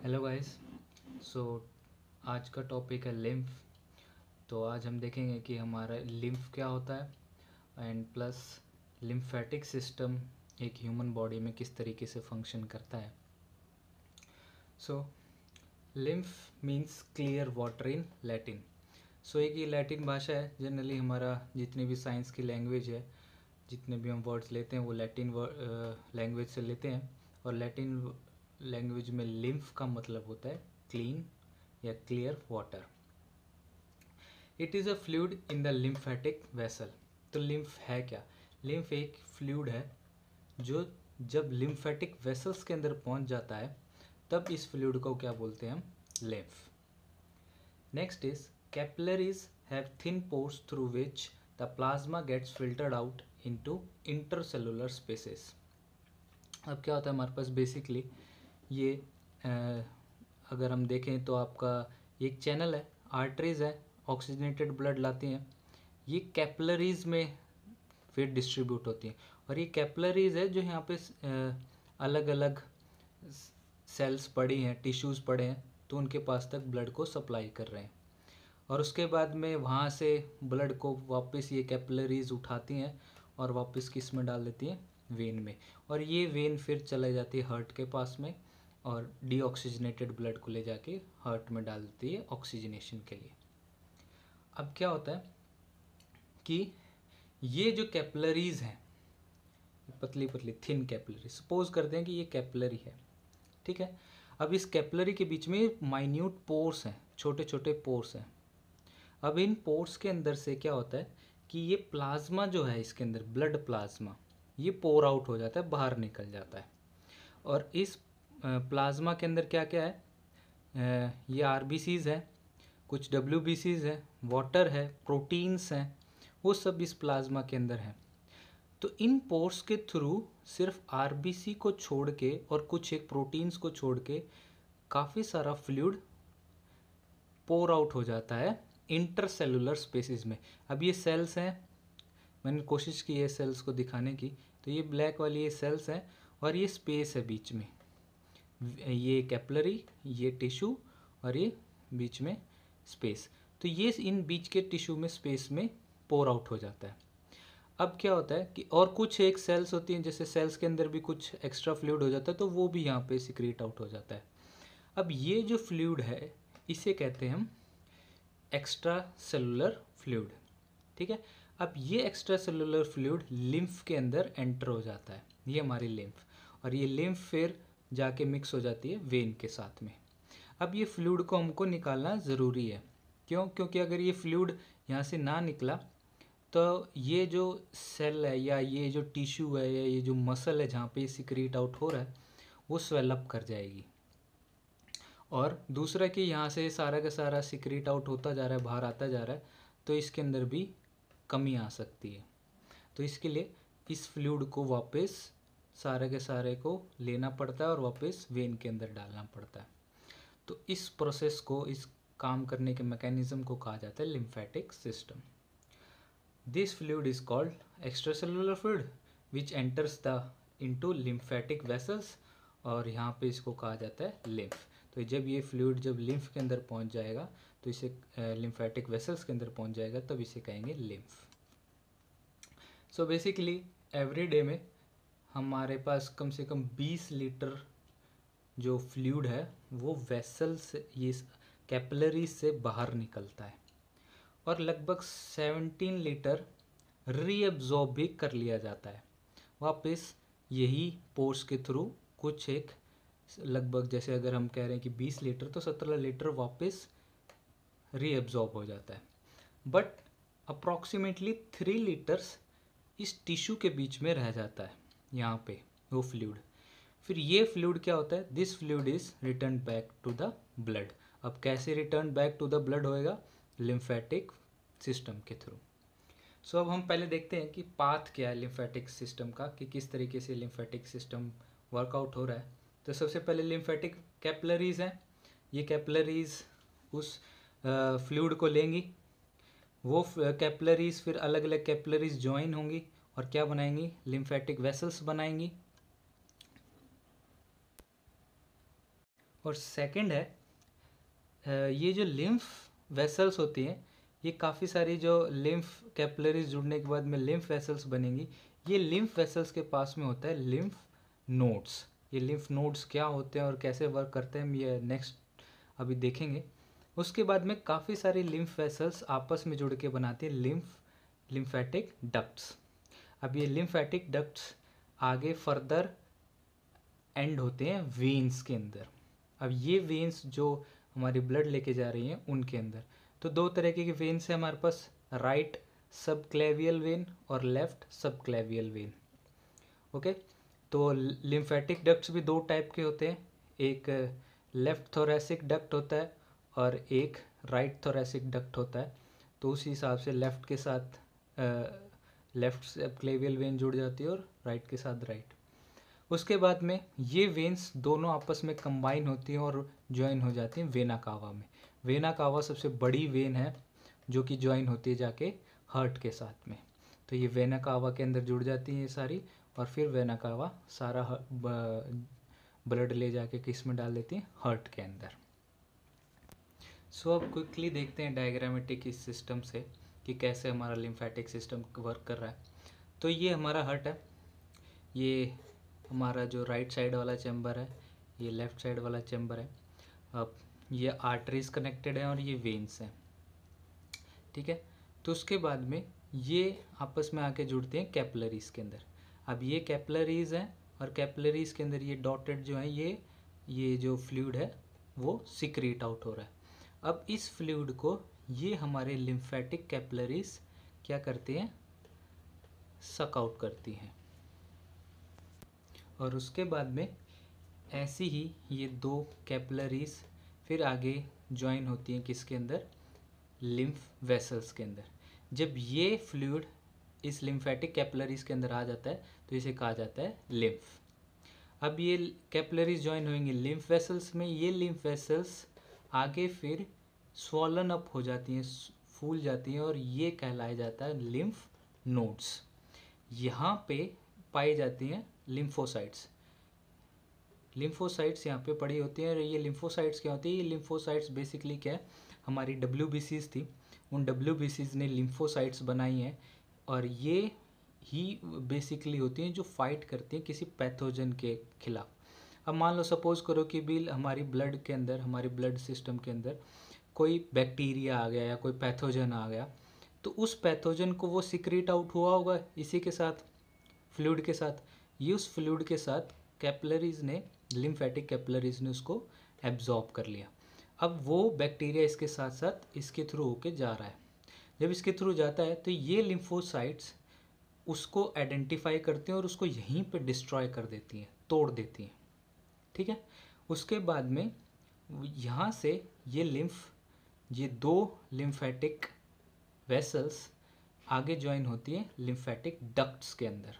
Hello guys so आज का topic है लिम्फ तो आज हम देखेंगे कि हमारा लिम्फ क्या होता है एंड प्लस लिम्फेटिक सिस्टम एक ह्यूमन बॉडी में किस तरीके से फंक्शन करता है so lymph means clear water in Latin so एक ये लैटिन भाषा है जनरली हमारा जितनी भी साइंस की लैंग्वेज है जितने भी हम वर्ड्स लेते हैं वो लैटिन लैंग्वेज से लेते हैं और लैटिन लैंग्वेज में लिम्फ का मतलब होता है क्लीन या clear water it is a fluid in the lymphatic vessel तो लिम्फ है क्या लिम्फ एक फ्लूड है जो जब लिम्फेटिक वेसल्स के अंदर पहुंच जाता है तब इस फ्लूड को क्या बोलते हैं हम lymph next is capillaries have thin pores through which the plasma gets filtered out into intercellular spaces अब क्या होता है हमारे पास बेसिकली ये आ, अगर हम देखें तो आपका एक चैनल है आर्टरीज है ऑक्सीजनेटेड ब्लड लाती हैं ये कैपलरीज में फिर डिस्ट्रीब्यूट होती हैं और ये कैपलरीज है जो यहाँ पे अलग अलग सेल्स पड़ी हैं टिश्यूज़ पड़े हैं तो उनके पास तक ब्लड को सप्लाई कर रहे हैं और उसके बाद में वहाँ से ब्लड को वापस ये कैपलरीज उठाती हैं और वापस किस में डाल देती है वेन में और ये वेन फिर चले जाती है हर्ट के पास में और डीऑक्सीजनेटेड ब्लड को ले जाके हार्ट में डाल देती है ऑक्सीजनेशन के लिए अब क्या होता है कि ये जो कैपलरीज हैं पतली पतली थिन कैपलरी सपोज करते हैं कि ये कैपलरी है ठीक है अब इस कैपलरी के बीच में माइन्यूट पोर्स हैं छोटे छोटे पोर्स हैं अब इन पोर्स के अंदर से क्या होता है कि ये प्लाज्मा जो है इसके अंदर ब्लड प्लाज्मा ये पोर आउट हो जाता है बाहर निकल जाता है और इस प्लाज्मा के अंदर क्या क्या है ये आर है कुछ डब्ल्यू है वाटर है प्रोटीन्स हैं वो सब इस प्लाज्मा के अंदर हैं तो इन पोर्स के थ्रू सिर्फ आर को छोड़ के और कुछ एक प्रोटीन्स को छोड़ के काफ़ी सारा फ्लूड पोर आउट हो जाता है इंटरसेलुलर स्पेसिस में अब ये सेल्स हैं मैंने कोशिश की है सेल्स को दिखाने की तो ये ब्लैक वाली ये सेल्स हैं और ये स्पेस है बीच में ये कैपलरी ये टिश्यू और ये बीच में स्पेस तो ये इन बीच के टिश्यू में स्पेस में पोर आउट हो जाता है अब क्या होता है कि और कुछ एक सेल्स होती हैं जैसे सेल्स के अंदर भी कुछ एक्स्ट्रा फ्लूड हो जाता है तो वो भी यहाँ पे सिक्रीट आउट हो जाता है अब ये जो फ्लूड है इसे कहते हैं हम एक्स्ट्रा सेलुलर फ्लूड ठीक है अब ये एक्स्ट्रा सेलुलर फ्लूड लिम्फ के अंदर एंटर हो जाता है ये हमारी लिम्फ और ये लिम्फ फिर जाके मिक्स हो जाती है वेन के साथ में अब ये फ्लूड को हमको निकालना ज़रूरी है क्यों क्योंकि अगर ये फ्लूड यहाँ से ना निकला तो ये जो सेल है या ये जो टिश्यू है या ये जो मसल है जहाँ पे ये सिक्रीट आउट हो रहा है वो स्वेलअप कर जाएगी और दूसरा कि यहाँ से सारा का सारा सिक्रेट आउट होता जा रहा है बाहर आता जा रहा है तो इसके अंदर भी कमी आ सकती है तो इसके लिए इस फ्लूड को वापस सारे के सारे को लेना पड़ता है और वापस वेन के अंदर डालना पड़ता है तो इस प्रोसेस को इस काम करने के मैकेनिज्म को कहा जाता है lymphatic system this fluid is called cellular fluid which enters the into lymphatic vessels और यहाँ पे इसको कहा जाता है लिम्फ तो जब ये फ्लूड जब लिम्फ के अंदर पहुंच जाएगा तो इसे लिम्फेटिक वेसल्स के अंदर पहुंच जाएगा तब इसे कहेंगे lymph so basically every day में हमारे पास कम से कम 20 लीटर जो फ्लूड है वो वेसल से ये कैपलरी से बाहर निकलता है और लगभग 17 लीटर रीअब्जॉर्ब भी कर लिया जाता है वापस यही पोर्स के थ्रू कुछ एक लगभग जैसे अगर हम कह रहे हैं कि बीस लीटर तो सत्रह लीटर वापस रीअब्जॉर्ब हो जाता है बट अप्रॉक्सीमेटली थ्री लीटर्स इस टिश्यू के बीच में रह जाता है यहाँ पे वो फ्लूड फिर ये फ्लूड क्या होता है this fluid is return back to the blood अब कैसे return back to the blood होएगा लिम्फेटिक सिस्टम के थ्रू सो so, अब हम पहले देखते हैं कि पाथ क्या है लिम्फेटिक सिस्टम का कि किस तरीके से लिम्फेटिक सिस्टम वर्कआउट हो रहा है तो सबसे पहले लिम्फेटिक कैपलरीज हैं ये कैपलरीज उस फ्लूड को लेंगी वो कैपलरीज फिर अलग अलग कैपलरीज ज्वाइन होंगी और क्या बनाएंगी लिम्फेटिक वेसल्स बनाएंगी और सेकंड है ये जो लिम्फ वेसल्स होती हैं ये काफ़ी सारी जो लिम्फ कैपलरीज जुड़ने के बाद में लिम्फ वेसल्स बनेंगी ये लिम्फ वेसल्स के पास में होता है लिम्फ नोड्स ये लिम्फ नोड्स क्या होते हैं और कैसे वर्क करते हैं हम ये नेक्स्ट अभी देखेंगे उसके बाद में काफ़ी सारे लिम्फ वेसल्स आपस में जुड़ के बनाते हैं लिम्फ लिम्फेटिक डक्ट्स अब ये लिम्फेटिक डक्ट्स आगे फर्दर एंड होते हैं वेन्स के अंदर अब ये वेन्स जो हमारी ब्लड लेके जा रही हैं उनके अंदर तो दो तरीके के वेन्स हैं हमारे पास राइट सब क्लेवियल वेन और left subclavian vein okay okay? तो लिम्फेटिक डक्ट्स भी दो टाइप के होते हैं एक लेफ़्ट थोरेसिक डक्ट होता है और एक राइट थोरेसिक डक्ट होता है तो उस हिसाब से लेफ़्ट के साथ लेफ़्ट uh, से क्लेवियल वेन जुड़ जाती है और राइट के साथ राइट उसके बाद में ये वेन्स दोनों आपस में कंबाइन होती हैं और ज्वाइन हो जाती हैं वेना कावा में वेना कावा सबसे बड़ी वेन है जो कि ज्वाइन होती है जाके हार्ट के साथ में तो ये वेना कावा के अंदर जुड़ जाती हैं ये सारी और फिर वे नकावा सारा ब्लड ले जाके किस में डाल देती हर्ट के अंदर सो so, अब क्विकली देखते हैं डायग्रामेटिक इस सिस्टम से कि कैसे हमारा लिम्फेटिक सिस्टम वर्क कर रहा है तो ये हमारा हर्ट है ये हमारा जो राइट साइड वाला चैम्बर है ये लेफ्ट साइड वाला चैम्बर है अब ये आर्टरीज कनेक्टेड हैं और ये वेन्स हैं ठीक है तो उसके बाद में ये आपस में आके जुड़ते हैं कैपलरीज के अंदर अब ये कैपलरीज हैं और कैपलरीज के अंदर ये डॉटेड जो है ये ये जो फ्लूड है वो सिक्रीट आउट हो रहा है अब इस फ्लूड को ये हमारे लिम्फेटिक कैपलरीज क्या करते हैं सकआउट करती हैं और उसके बाद में ऐसी ही ये दो कैपलरीज फिर आगे ज्वाइन होती हैं किसके अंदर लिम्फ वेसल्स के अंदर जब ये फ्लूड इस लिम्फेटिक कैपलरीज के अंदर आ जाता है तो इसे कहा जाता है लिम्फ अब ये कैपलरीज ज्वाइन होंगी लिम्फ वेसल्स में ये लिम्फ वेसल्स आगे फिर स्वॉलन अप हो जाती हैं फूल जाती हैं और ये कहलाया जाता है लिम्फ नोड्स यहाँ पे पाई जाती हैं लिम्फोसाइट्स लिम्फोसाइट्स यहाँ पे पड़ी होती हैं और ये लिम्फोसाइट्स क्या होती है ये लिम्फोसाइट्स बेसिकली क्या है हमारी डब्ल्यू थी उन डब्ल्यू ने लिम्फोसाइट्स बनाई हैं और ये ही बेसिकली होती हैं जो फाइट करती हैं किसी पैथोजन के खिलाफ अब मान लो सपोज करो कि बिल हमारी ब्लड के अंदर हमारी ब्लड सिस्टम के अंदर कोई बैक्टीरिया आ गया या कोई पैथोजन आ गया तो उस पैथोजन को वो सिक्रेट आउट हुआ होगा इसी के साथ फ्लूड के साथ ये उस फ्लूड के साथ कैपलरीज ने लिम्फेटिक कैपलरीज ने उसको एब्जॉर्ब कर लिया अब वो बैक्टीरिया इसके साथ साथ इसके थ्रू होके जा रहा है जब इसके थ्रू जाता है तो ये लिम्फोसाइट्स उसको आइडेंटिफाई करती हैं और उसको यहीं पर डिस्ट्रॉय कर देती हैं तोड़ देती हैं ठीक है उसके बाद में यहाँ से ये लिम्फ ये दो लिम्फेटिक वेसल्स आगे ज्वाइन होती है लिम्फेटिक डक्ट्स के अंदर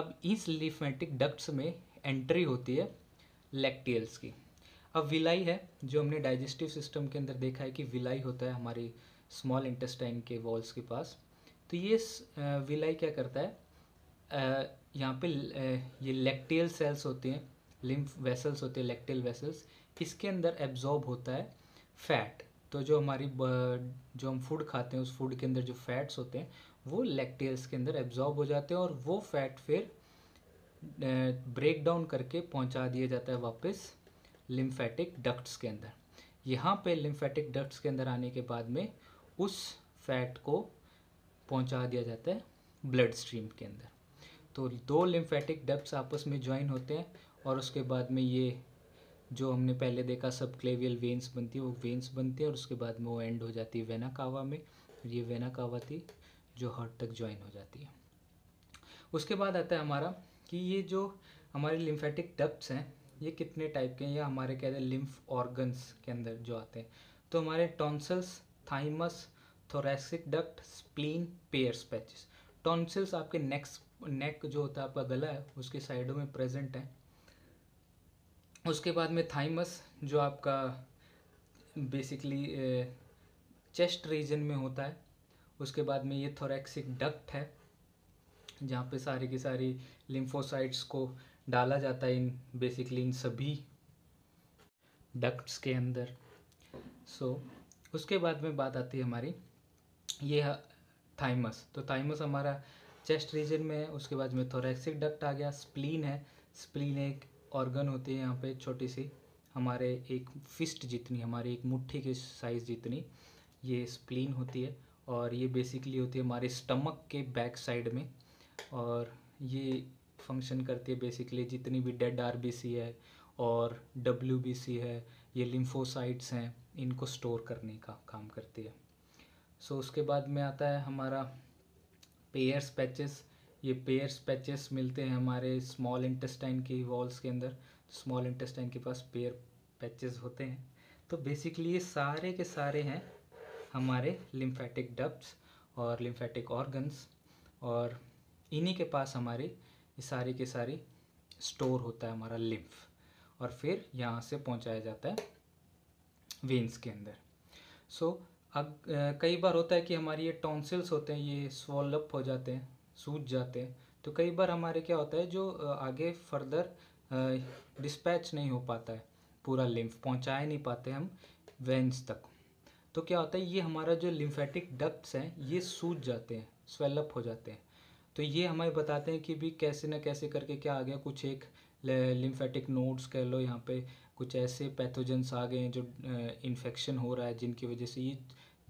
अब इस लिम्फेटिक डक्ट्स में एंट्री होती है लेक्टियल्स की अब विलाई है जो हमने डाइजेस्टिव सिस्टम के अंदर देखा है कि विलाई होता है हमारी स्मॉल इंटेस्टाइन के वॉल्स के पास तो ये विलाई क्या करता है यहाँ पे ये लेक्टेल सेल्स होते हैं लिम्फ वेसल्स होते हैं लेक्टेल वेसल्स इसके अंदर एब्जॉर्ब होता है फैट तो जो हमारी जो हम फूड खाते हैं उस फूड के अंदर जो फैट्स होते हैं वो लेक्टेल्स के अंदर एब्जॉर्ब हो जाते हैं और वो फैट फिर ब्रेक डाउन करके पहुंचा दिया जाता है वापस लिम्फेटिक डक्ट्स के अंदर यहाँ पे लिम्फेटिक डक्ट्स के अंदर आने के बाद में उस फैट को पहुंचा दिया जाता है ब्लड स्ट्रीम के अंदर तो दो लिम्फेटिक डप्स आपस में ज्वाइन होते हैं और उसके बाद में ये जो हमने पहले देखा सब क्लेवियल वेंस बनती है वो वेंस बनती है और उसके बाद में वो एंड हो जाती है वेना कावा में तो ये वेना कावा थी जो हार्ट तक ज्वाइन हो जाती है उसके बाद आता है हमारा कि ये जो हमारे लिम्फेटिक डप्स हैं ये कितने टाइप के हैं या हमारे कहते हैं लिम्फ ऑर्गन्स के अंदर जो आते हैं तो हमारे tonsils thymus thoracic duct spleen Peyer patches tonsils आपके नेक नेक जो होता है आपका गला है उसके साइडों में प्रेजेंट है उसके बाद में थाइमस जो आपका बेसिकली चेस्ट रीजन में होता है उसके बाद में ये थोरेक्सिक डक्ट है जहाँ पे सारी की सारी लिम्फोसाइट्स को डाला जाता है इन बेसिकली इन सभी डक्ट्स के अंदर सो so, उसके बाद में बात आती है हमारी ये थाइमस तो थाइमस हमारा चेस्ट रीजन में है उसके बाद में थोरेक्सिक डक्ट आ गया स्प्लीन है स्प्लीन एक ऑर्गन होती है यहाँ पे छोटी सी हमारे एक फिस्ट जितनी हमारी एक मुट्ठी के साइज़ जितनी ये स्प्लीन होती है और ये बेसिकली होती है हमारे स्टमक के बैक साइड में और ये फंक्शन करती है बेसिकली जितनी भी डेड आर है और डब्ल्यू है ये लिम्फोसाइट्स हैं इनको स्टोर करने का काम करती है सो so, उसके बाद में आता है हमारा पेयर्स पैचेस ये पेयर्स पैचेस मिलते हैं हमारे स्मॉल इंटेस्टाइन के वॉल्स के अंदर स्मॉल इंटेस्टाइन के पास पेयर पैचेस होते हैं तो बेसिकली ये सारे के सारे हैं हमारे लिम्फेटिक डब्स और लिम्फेटिक ऑर्गन्स और इन्हीं के पास हमारे ये सारे के सारे स्टोर होता है हमारा लिम्फ और फिर यहाँ से पहुँचाया जाता है वेंस के अंदर सो so, अब कई बार होता है कि हमारी ये टॉन्सिल्स होते हैं ये स्वॉलअप हो जाते हैं सूज जाते हैं तो कई बार हमारे क्या होता है जो आगे फर्दर डिस्पैच नहीं हो पाता है पूरा लिम्फ पहुँचा नहीं पाते हम वेंस तक तो क्या होता है ये हमारा जो लिम्फेटिक डक्ट्स हैं ये सूज जाते हैं स्वेलअप हो जाते हैं तो ये हमें बताते हैं कि भी कैसे ना कैसे करके क्या आ गया कुछ एक लिम्फेटिक नोड्स कह लो यहाँ पे कुछ ऐसे पैथोजेंस आ गए हैं जो इन्फेक्शन हो रहा है जिनकी वजह से ये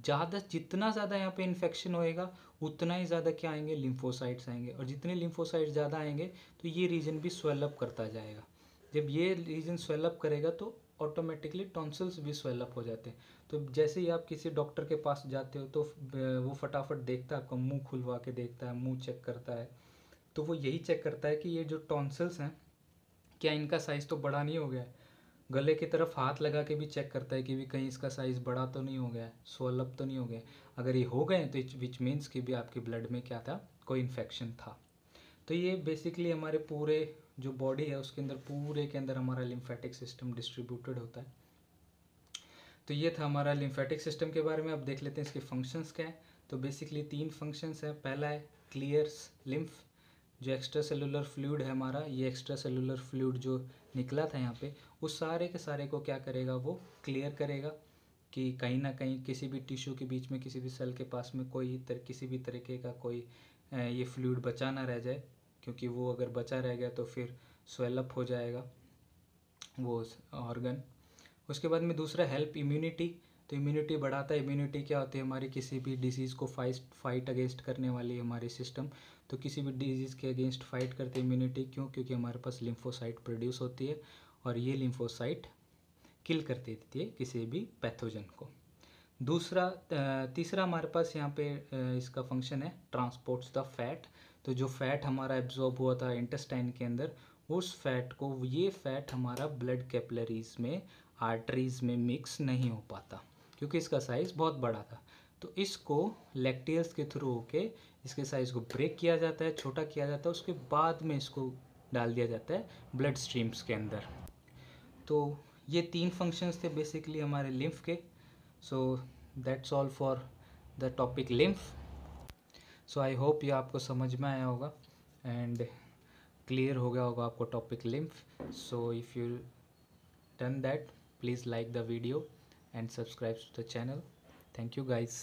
ज़्यादा जितना ज़्यादा यहाँ पे इन्फेक्शन होएगा उतना ही ज़्यादा क्या आएंगे लिम्फोसाइट्स आएंगे और जितने लिम्फोसाइट ज़्यादा आएंगे तो ये रीजन भी स्वेलअप करता जाएगा जब ये रीजन स्वेलअप करेगा तो ऑटोमेटिकली टॉन्सल्स भी स्वेलअप हो जाते हैं तो जैसे ही आप किसी डॉक्टर के पास जाते हो तो वो फटाफट देखता है आपका मुंह खुलवा के देखता है मुंह चेक करता है तो वो यही चेक करता है कि ये जो टॉन्सल्स हैं क्या इनका साइज़ तो बड़ा नहीं हो गया है गले की तरफ हाथ लगा के भी चेक करता है कि भी कहीं इसका साइज़ बड़ा तो नहीं हो गया है स्वलप तो नहीं हो गया अगर ये हो गए तो विच मीन्स कि भी आपके ब्लड में क्या था कोई इन्फेक्शन था तो ये बेसिकली हमारे पूरे जो बॉडी है उसके अंदर पूरे के अंदर हमारा लिम्फेटिक सिस्टम डिस्ट्रीब्यूटेड होता है तो ये था हमारा लिम्फेटिक सिस्टम के बारे में अब देख लेते हैं इसके फंक्शंस क्या है तो बेसिकली तीन फंक्शंस हैं पहला है क्लियर्स लिम्फ जो एक्स्ट्रा सेलुलर फ्लूड है हमारा ये एक्स्ट्रा सेलुलर फ्लूड जो निकला था यहाँ पे उस सारे के सारे को क्या करेगा वो क्लियर करेगा कि कहीं ना कहीं किसी भी टिश्यू के बीच में किसी भी सेल के पास में कोई तर, किसी भी तरीके का कोई ये फ्लूड बचा ना रह जाए क्योंकि वो अगर बचा रह गया तो फिर स्वेलअप हो जाएगा वो ऑर्गन उसके बाद में दूसरा हेल्प इम्यूनिटी तो इम्यूनिटी बढ़ाता है इम्यूनिटी क्या होती है हमारी किसी भी डिजीज़ को फाइट फाइट अगेंस्ट करने वाली हमारी हमारे सिस्टम तो किसी भी डिजीज़ के अगेंस्ट फाइट करते इम्यूनिटी क्यों क्योंकि हमारे पास लिम्फोसाइट प्रोड्यूस होती है और ये लिम्फोसाइट किल कर देती है किसी भी पैथोजन को दूसरा तीसरा हमारे पास यहाँ पे इसका फंक्शन है ट्रांसपोर्ट्स द फैट तो जो फैट हमारा एब्जॉर्ब हुआ था इंटेस्टाइन के अंदर उस फैट को ये फैट हमारा ब्लड कैपलरीज में आर्टरीज में मिक्स नहीं हो पाता क्योंकि इसका साइज़ बहुत बड़ा था तो इसको लेक्टियस के थ्रू होके इसके साइज़ को ब्रेक किया जाता है छोटा किया जाता है उसके बाद में इसको डाल दिया जाता है ब्लड स्ट्रीम्स के अंदर तो ये तीन फंक्शंस थे बेसिकली हमारे लिम्फ के so that's all for the topic lymph so I hope ये आपको समझ में आया होगा एंड क्लियर हो गया होगा आपको topic lymph so if you done that please like the video and subscribe to the channel thank you guys